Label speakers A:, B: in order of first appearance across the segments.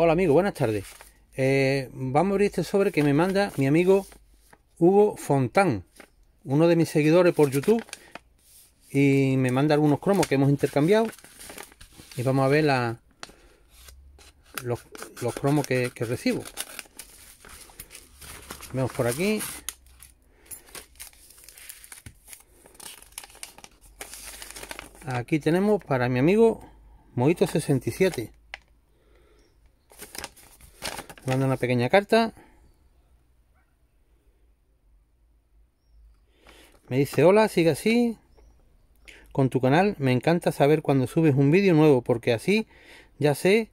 A: Hola amigo, buenas tardes. Eh, vamos a abrir este sobre que me manda mi amigo Hugo Fontán, uno de mis seguidores por YouTube. Y me manda algunos cromos que hemos intercambiado. Y vamos a ver los, cromos que, que recibo. Vemos por aquí. Aquí tenemos para mi amigo Moito 67 manda una pequeña carta. Me dice, hola, sigue así. Con tu canal me encanta saber cuando subes un vídeo nuevo porque así ya sé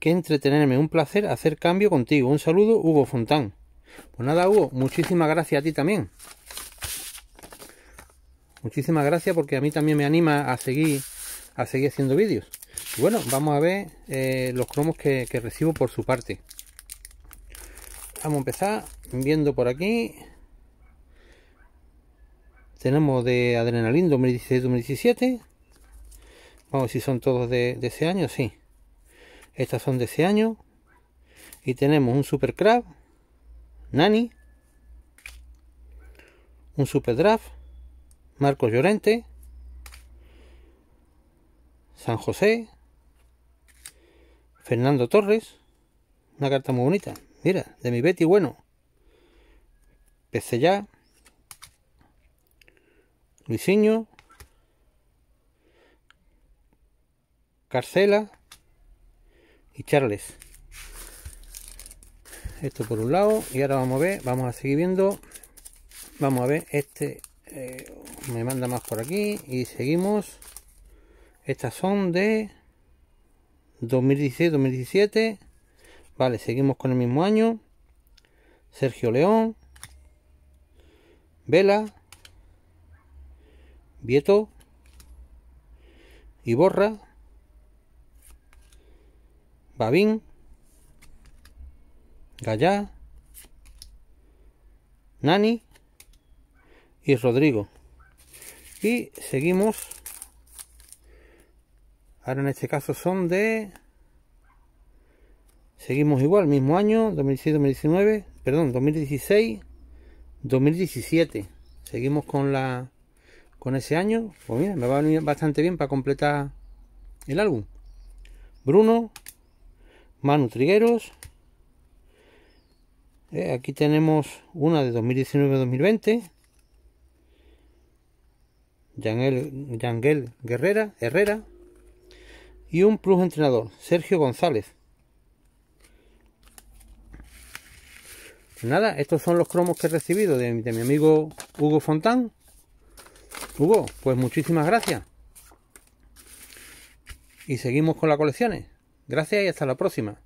A: que entretenerme. Un placer hacer cambio contigo. Un saludo, Hugo Fontán. Pues nada, Hugo, muchísimas gracias a ti también. Muchísimas gracias porque a mí también me anima a seguir a seguir haciendo vídeos bueno, vamos a ver eh, los cromos que, recibo por su parte. Vamos a empezar viendo por aquí. Tenemos de Adrenalin 2016-2017. Vamos a ver si son todos de, de, ese año. Sí. Estas son de ese año. Y tenemos un Super Crab. Nani. Un Super Draft. Marcos Llorente. San José. Fernando Torres, una carta muy bonita, mira, de mi Betty Bueno. ya Luisinho, Carcela y Charles. Esto por un lado y ahora vamos a ver, vamos a seguir viendo. Vamos a ver, este eh, me manda más por aquí y seguimos. Estas son de 2016, 2017. Vale, seguimos con el mismo año. Sergio León. Vela. Vieto. Iborra. Babín. Gallá. Nani. Y Rodrigo. Y seguimos Ahora en este caso son de... Seguimos igual, mismo año, 2016-2019, perdón, 2016-2017. Seguimos con la con ese año. Pues mira, me va a venir bastante bien para completar el álbum. Bruno, Manu Trigueros. Eh, aquí tenemos una de 2019-2020. Yangel, Guerrera, Herrera y un plus entrenador, Sergio González. Pues nada, estos son los cromos que he recibido de, de mi amigo Hugo Fontán. Hugo, pues muchísimas gracias. Y seguimos con las colecciones. Gracias y hasta la próxima.